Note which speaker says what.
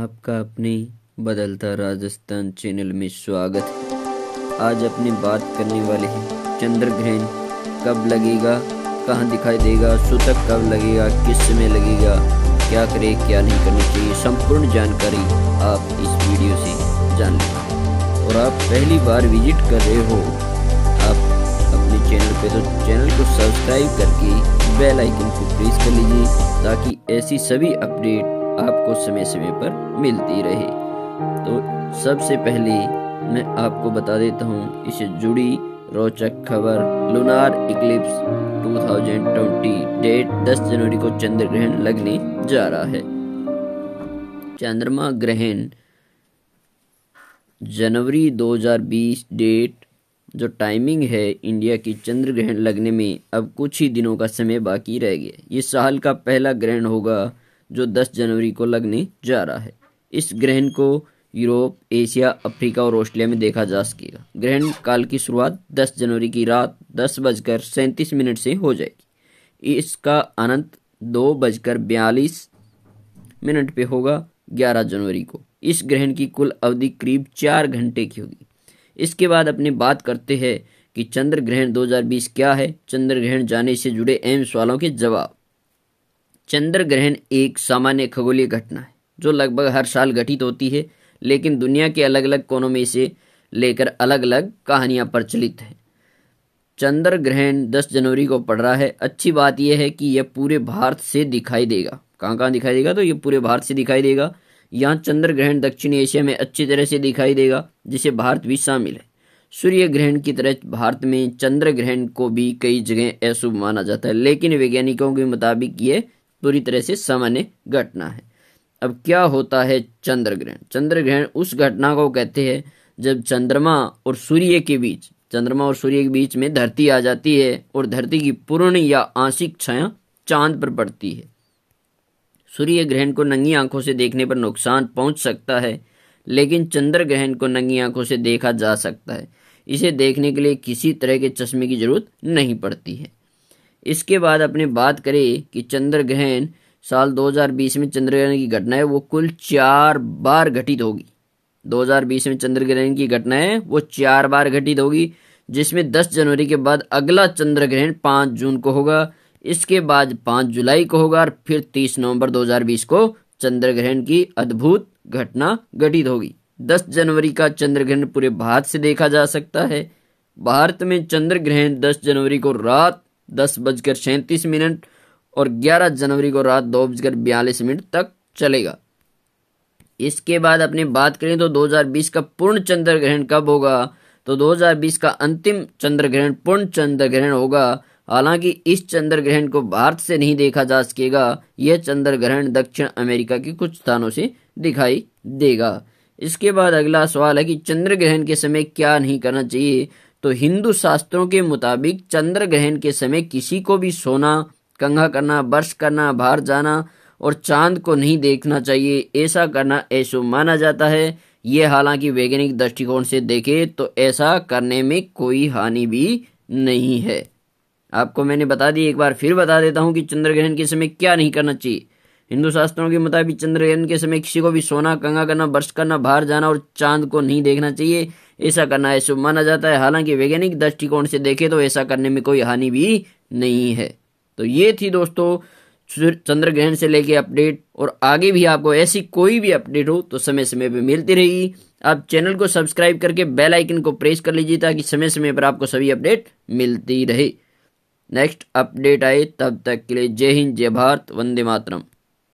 Speaker 1: आपका अपने बदलता राजस्थान चैनल में स्वागत है आज अपने बात करने वाले हैं ग्रहण कब लगेगा कहाँ दिखाई देगा सूतक कब लगेगा किस समय लगेगा क्या करे क्या नहीं करनी चाहिए संपूर्ण जानकारी आप इस वीडियो से जान लें और आप पहली बार विजिट कर रहे हो आप अपने चैनल पे तो चैनल को सब्सक्राइब करके बेल आइकन को प्रेस कर लीजिए ताकि ऐसी सभी अपडेट आपको समय समय पर मिलती रहे तो सबसे पहले मैं आपको बता देता हूँ इससे जुड़ी रोचक खबर लुनार इक्लिप्स 2020 डेट 10 जनवरी को चंद्र ग्रहण लगने जा रहा है चंद्रमा ग्रहण जनवरी 2020 डेट जो टाइमिंग है इंडिया की चंद्र ग्रहण लगने में अब कुछ ही दिनों का समय बाकी रह गया ये साल का पहला ग्रहण होगा जो 10 जनवरी को लगने जा रहा है इस ग्रहण को यूरोप एशिया अफ्रीका और ऑस्ट्रेलिया में देखा जा सकेगा ग्रहण काल की शुरुआत 10 जनवरी की रात दस बजकर सैंतीस मिनट से हो जाएगी इसका अनंत दो बजकर बयालीस मिनट पे होगा 11 जनवरी को इस ग्रहण की कुल अवधि करीब चार घंटे की होगी इसके बाद अपने बात करते हैं कि चंद्र ग्रहण 2020 क्या है चंद्र ग्रहण जाने से जुड़े अहम सवालों के जवाब चंद्र ग्रहण एक सामान्य खगोलीय घटना है जो लगभग हर साल घटित होती है लेकिन दुनिया के अलग अलग कोनों में इसे लेकर अलग अलग कहानियाँ प्रचलित हैं चंद्र ग्रहण 10 जनवरी को पड़ रहा है अच्छी बात यह है कि यह पूरे भारत से दिखाई देगा कहाँ कहाँ दिखाई देगा तो ये पूरे भारत से दिखाई देगा यहाँ चंद्र ग्रहण दक्षिण एशिया में अच्छी तरह से दिखाई देगा जिसे भारत भी शामिल है सूर्य ग्रहण की तरह भारत में चंद्र ग्रहण को भी कई जगह अशुभ माना जाता है लेकिन वैज्ञानिकों के मुताबिक ये पूरी तरह से सामान्य घटना है अब क्या होता है चंद्र ग्रहण चंद्र ग्रहण उस घटना को कहते हैं जब चंद्रमा और सूर्य के बीच चंद्रमा और सूर्य के बीच में धरती आ जाती है और धरती की पूर्ण या आंशिक छाया चांद पर पड़ती है सूर्य ग्रहण को नंगी आंखों से देखने पर नुकसान पहुंच सकता है लेकिन चंद्र ग्रहण को नंगी आंखों से देखा जा सकता है इसे देखने के लिए किसी तरह के चश्मे की जरूरत नहीं पड़ती है इसके बाद अपने बात करें कि चंद्र ग्रहण साल 2020 में चंद्र ग्रहण की घटनाएं वो कुल चार बार घटित होगी 2020 में चंद्र ग्रहण की घटनाएं वो चार बार घटित होगी जिसमें 10 जनवरी के बाद अगला चंद्र ग्रहण 5 जून को होगा इसके बाद 5 जुलाई को होगा और फिर 30 नवंबर 2020 को चंद्र ग्रहण की अद्भुत घटना घटित होगी 10 जनवरी का चंद्र ग्रहण पूरे भारत से देखा जा सकता है भारत में चंद्र ग्रहण 10 जनवरी को रात दस बजकर सैंतीस मिनट और 11 जनवरी को रात दो बजकर बयालीस मिनट तक चलेगा इसके बाद अपनी बात करें तो 2020 का पूर्ण चंद्र ग्रहण कब होगा तो 2020 का अंतिम चंद्र ग्रहण पूर्ण चंद्र ग्रहण होगा हालांकि इस चंद्र ग्रहण को भारत से नहीं देखा जा सकेगा यह चंद्र ग्रहण दक्षिण अमेरिका के कुछ स्थानों से दिखाई देगा इसके बाद अगला सवाल है कि चंद्र ग्रहण के समय क्या नहीं करना चाहिए तो हिंदू शास्त्रों के मुताबिक चंद्र ग्रहण के समय किसी को भी सोना कंघा करना बर्श करना बाहर जाना और चांद को नहीं देखना चाहिए ऐसा करना ऐसो माना जाता है ये हालांकि वैज्ञानिक दृष्टिकोण से देखे तो ऐसा करने में कोई हानि भी नहीं है आपको मैंने बता दी एक बार फिर बता देता हूँ कि चंद्र ग्रहण के समय क्या नहीं करना चाहिए हिंदू शास्त्रों के मुताबिक चंद्रग्रहण के समय किसी को भी सोना कंगा करना बर्श करना बाहर जाना और चांद को नहीं देखना चाहिए ऐसा करना ऐसा माना जाता है हालांकि वैज्ञानिक दृष्टिकोण से देखें तो ऐसा करने में कोई हानि भी नहीं है तो ये थी दोस्तों चंद्र ग्रहण से लेके अपडेट और आगे भी आपको ऐसी कोई भी अपडेट हो तो समय समय पर मिलती रहेगी आप चैनल को सब्सक्राइब करके बेल आइकन को प्रेस कर लीजिए ताकि समय समय पर आपको सभी अपडेट मिलती रहे नेक्स्ट अपडेट आए तब तक के लिए जय हिंद जय भारत वंदे मातरम